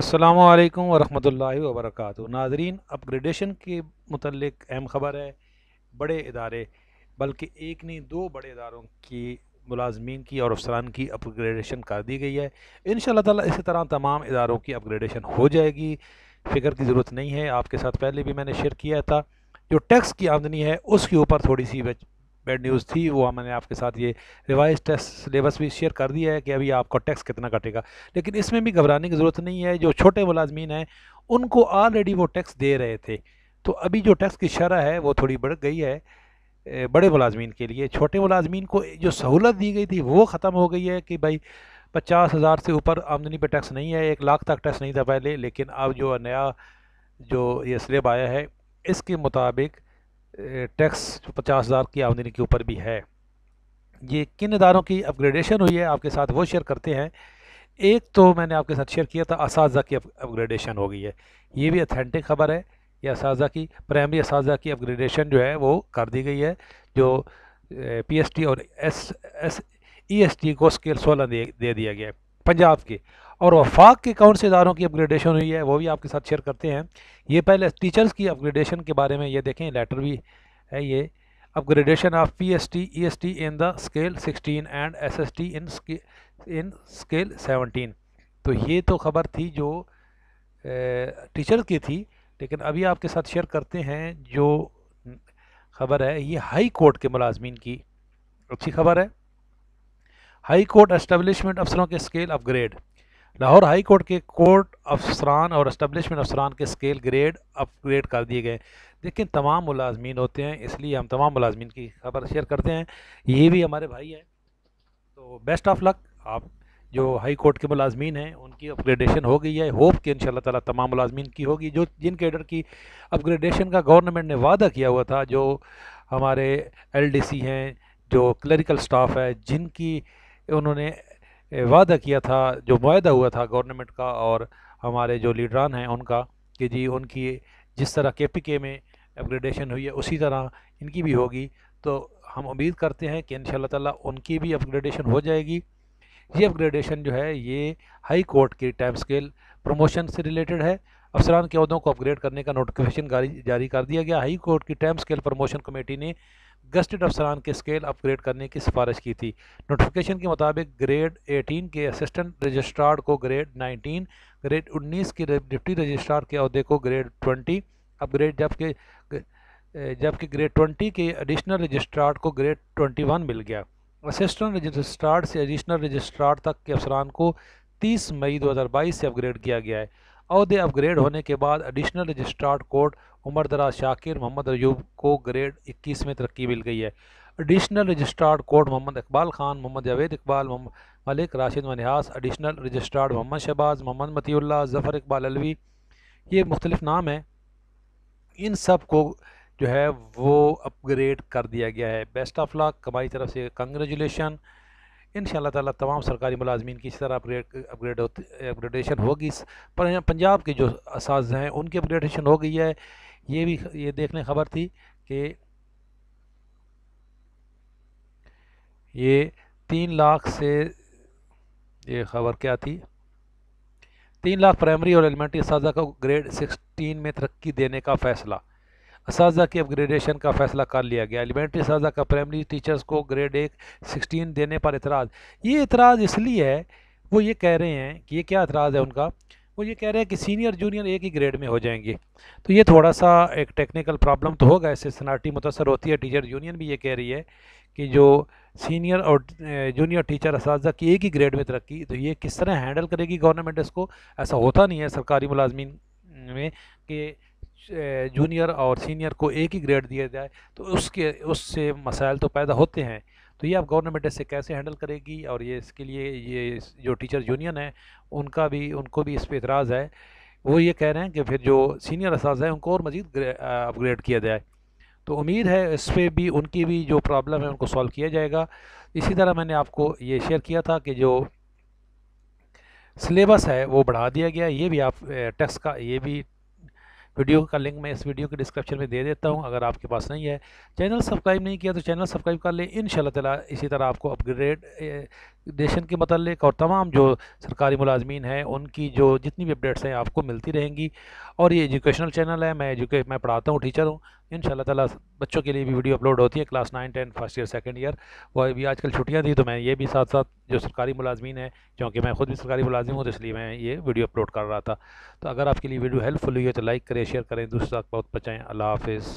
अस्सलाम वालेकुम वरहमतुल्लाहि वबरकत नाजरीन अपग्रेडेशन के मतलब अहम ख़बर है बड़े इदारे बल्कि एक नहीं दो बड़े इदारों की मुलाजमीन की और अफसरान की अपग्रेडेशन कर दी गई है इन ताला इसी तरह तमाम इदारों की अपग्रेडेशन हो जाएगी फ़िक्र की ज़रूरत नहीं है आपके साथ पहले भी मैंने शेयर किया था जो टैक्स की आमदनी है उसके ऊपर थोड़ी सी बैड न्यूज़ थी वो मैंने आपके साथ ये रिवाइज टेस्ट सिलेबस भी शेयर कर दिया है कि अभी आपका टैक्स कितना कटेगा लेकिन इसमें भी घबराने की ज़रूरत नहीं है जो छोटे मुलाजमीन हैं उनको ऑलरेडी वो टैक्स दे रहे थे तो अभी जो टैक्स की शरह है वो थोड़ी बढ़ गई है बड़े मुलाजमीन के लिए छोटे मुलाजमीन को जो सहूलत दी गई थी वो ख़त्म हो गई है कि भाई पचास हज़ार से ऊपर आमदनी पर टैक्स नहीं है एक लाख तक टैक्स नहीं था पहले लेकिन अब जो नया जो ये स्लेब आया है इसके मुताबिक टैक्स पचास हज़ार की आमदनी के ऊपर भी है ये किन इदारों की अपग्रेडेशन हुई है आपके साथ वो शेयर करते हैं एक तो मैंने आपके साथ शेयर किया था इस की अपग्रेडेशन हो गई है ये भी अथेंटिक खबर है ये इस की प्राइमरी इस की अपग्रेडेशन जो है वो कर दी गई है जो पी और S S E S T को स्केल सोलह दे, दे दिया गया है पंजाब के और वफाक के कौन से इदारों की अपग्रेडेशन हुई है वो भी आपके साथ शेयर करते हैं ये पहले टीचर्स की अपग्रेडेशन के बारे में ये देखें लेटर भी है ये upgradation of P S T E S T in the scale sixteen and S S T in in scale seventeen तो ये तो खबर थी जो टीचर की थी लेकिन अभी आपके साथ शेयर करते हैं जो खबर है ये हाई कोर्ट के मुलाजमीन की अच्छी खबर है हाई कोर्ट एस्टेब्लिशमेंट अफसरों के scale upgrade Lahore high court के कोर्ट अफसरान और इस्टबलिशमेंट अफसरान के स्केल ग्रेड अपग्रेड कर दिए गए लेकिन तमाम मुलाजमीन होते हैं इसलिए हम तमाम मुलाजमीन की खबर शेयर करते हैं ये भी हमारे भाई हैं तो बेस्ट ऑफ लक आप जो हाई कोर्ट के मुलाजमीन हैं उनकी अपग्रेडेशन हो गई है होप कि इन ताला तमाम मुलाजमीन की होगी जो जिन कैडर की अपग्रेडेशन का गवर्नमेंट ने वादा किया हुआ था जो हमारे एलडीसी हैं जो क्लरिकल स्टाफ है जिनकी उन्होंने वादा किया था जो माहा हुआ था गवर्नमेंट का और हमारे जो लीडरान हैं उनका कि जी उनकी जिस तरह के पी के में अपग्रेडेशन हुई है उसी तरह इनकी भी होगी तो हम उम्मीद करते हैं कि इन ताला उनकी भी अपग्रेडेशन हो जाएगी ये अपग्रेडेशन जो है ये हाई कोर्ट की टाइम स्केल प्रमोशन से रिलेटेड है अफसरान के अहदों को अपग्रेड करने का नोटिफिकेशन जारी कर दिया गया हाई कोर्ट की टाइम स्केल प्रमोशन कमेटी ने गस्टेड अफसरान के स्केल अपग्रेड करने की सिफारिश की थी नोटिफिकेशन के मुताबिक ग्रेड 18 के असिस्टेंट रजिस्ट्रार को ग्रेड 19 ग्रेड 19 के डिप्टी रजिस्ट्रार के अहदे को ग्रेड 20 अपग्रेड जबकि जबकि ग्रेड 20 के एडिशनल रजिस्ट्रार को ग्रेड 21 मिल गया असिस्टेंट रजिस्ट्रार से एडिशनल रजिस्ट्रार तक के अफसरान को तीस मई दो से अपग्रेड किया गया है अहदे अपग्रेड होने के बाद एडिशनल रजिस्ट्रार कोर्ट उमर दरा शाकिर मोहम्मद अयूब को ग्रेड 21 में तरक्की मिल गई है additional registrar court Mohammad Iqbal Khan Mohammad Javed Iqbal Malik Rashid Manihas additional registrar Mohammad Shahbaz Mohammad Matilla Zafar Iqbal Alvi ये मुख्तलिफ नाम हैं इन सब को जो है वो अपग्रेड कर दिया गया है बेस्ट ऑफ लक कमाई तरफ से कंग्रेचुलेशन इन ताला तमाम सरकारी मुलाजमीन की इस तरह अपग्रेड अपग्रेड अपग्रेडेशन होगी पंजाब के जो इस हैं उनकी अपग्रेडेशन हो गई है ये भी ये देखने खबर थी कि ये तीन लाख से ये खबर क्या थी तीन लाख प्राइमरी और एलिमेंट्री इस को ग्रेड सिक्सटीन में तरक्की देने का फ़ैसला इस की अपग्रेडेशन का फैसला कर लिया गया एलिमेंट्री इस का प्राइमरी टीचर्स को ग्रेड एक सिक्सटीन देने पर एतराज़ ये इतराज़ इसलिए है वो ये कह रहे हैं कि ये क्या इतराज़ है उनका वो ये कह रहे हैं कि सीनियर जूनियर एक ही ग्रेड में हो जाएंगे तो ये थोड़ा सा एक टेक्निकल प्रॉब्लम तो होगा इससे सनाटी मुतासर होती है टीचर यूनियन भी ये कह रही है कि जो सीनियर और जूनियर टीचर इस की एक ही ग्रेड में तरक्की तो ये किस तरह हैंडल करेगी गवर्नमेंट इसको ऐसा होता नहीं है सरकारी मुलाजमी में कि जूनियर और सीनियर को एक ही ग्रेड दिया जाए तो उसके उससे मसाइल तो पैदा होते हैं तो ये आप गवर्नमेंट इसे कैसे हैंडल करेगी और ये इसके लिए ये जो टीचर यूनियन है उनका भी उनको भी इस पर इतराज़ है वो ये कह रहे हैं कि फिर जो सीनियर इस हैं उनको और मज़ीद अपग्रेड किया जाए तो उम्मीद है इस पर भी उनकी भी जो प्रॉब्लम है उनको सॉल्व किया जाएगा इसी तरह मैंने आपको ये शेयर किया था कि जो सिलेबस है वो बढ़ा दिया गया ये भी आप टेक्स का ये भी वीडियो हाँ। का लिंक मैं इस वीडियो के डिस्क्रिप्शन में दे देता हूँ अगर आपके पास नहीं है चैनल सब्सक्राइब नहीं किया तो चैनल सब्सक्राइब कर लें इन तला इसी तरह आपको अपग्रेड देशन के मतलब और तमाम जो सरकारी मुलाजमीन हैं उनकी जो जितनी भी अपडेट्स हैं आपको मिलती रहेंगी और ये एजुकेशनल चैनल है मैं एजुके मैं पढ़ाता हूँ टीचर हूँ इन तला बच्चों के लिए भी वीडियो अपलोड होती है class nine ten first year second year वो भी आजकल छुट्टियाँ थी तो मैं ये भी साथ साथ जो सरकारी मुलाजमीन है क्योंकि मैं खुद भी सरकारी मुलाजिम हूँ तो इसलिए मैं ये वीडियो अपलोड कर रहा था तो अगर आपके लिए वीडियो हेल्पफुल हुई है तो लाइक करें शेयर करें दूसरे तक बहुत बचाएँ अल्लाह हाफिज़